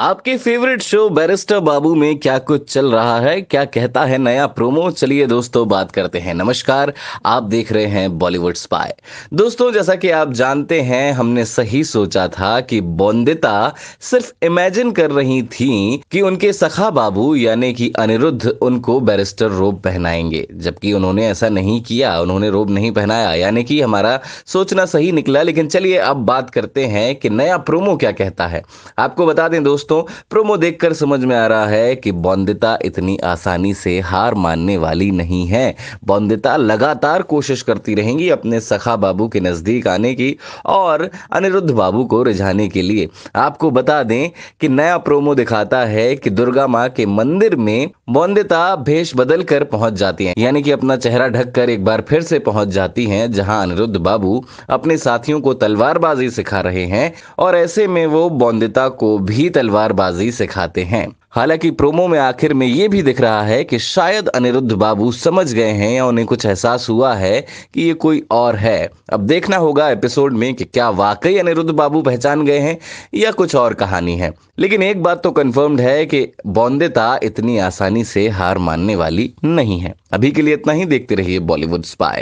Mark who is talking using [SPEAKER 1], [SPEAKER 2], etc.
[SPEAKER 1] आपके favourite show barrister बाबू में क्या कुछ चल रहा है क्या कहता है नया प्रोमो चलिए दोस्तों बात करते हैं नमस्कार आप देख रहे हैं बॉलीवुड स्पाय दोस्तों जैसा कि आप जानते हैं हमने सही सोचा था कि बोंदिता सिर्फ इमेजिन कर रही थी कि उनके सखा बाबू यानी कि अनिरुद्ध उनको बैरिस्टर रोब पहनाएंगे जबकि उन्होंने ऐसा नहीं किया उन्होंने रोब नहीं पहनाया यानी कि हमारा सोचना सही निकला लेकिन चलिए अब बात करते हैं कि नया प्रोमो क्या कहता है आपको बता दें दोस्तों दोस्तों प्रोमो देखकर समझ में आ रहा है कि बौंदिता इतनी आसानी से हार मानने वाली नहीं है बौंदिता लगातार कोशिश करती रहेंगी अपने सखा बाबू के नज़दीक आने की और अनिरुद्ध बाबू को रिझाने के लिए आपको बता दें कि नया प्रोमो दिखाता है कि दुर्गा माँ के मंदिर में बौंदिता भेष बदल कर पहुंच जाती है यानी कि अपना चेहरा ढककर एक बार फिर से पहुंच जाती है जहां अनिरुद्ध बाबू अपने साथियों को तलवारबाजी सिखा रहे हैं और ऐसे में वो बौंदिता को भी तलवार तलवारबाजी सिखाते हैं हालांकि प्रोमो में आखिर में ये भी दिख रहा है कि शायद अनिरुद्ध बाबू समझ गए हैं या उन्हें कुछ एहसास हुआ है कि ये कोई और है अब देखना होगा एपिसोड में कि क्या वाकई अनिरुद्ध बाबू पहचान गए हैं या कुछ और कहानी है लेकिन एक बात तो कंफर्म्ड है कि बॉन्देता इतनी आसानी से हार मानने वाली नहीं है अभी के लिए इतना ही देखते रहिए बॉलीवुड स्पाई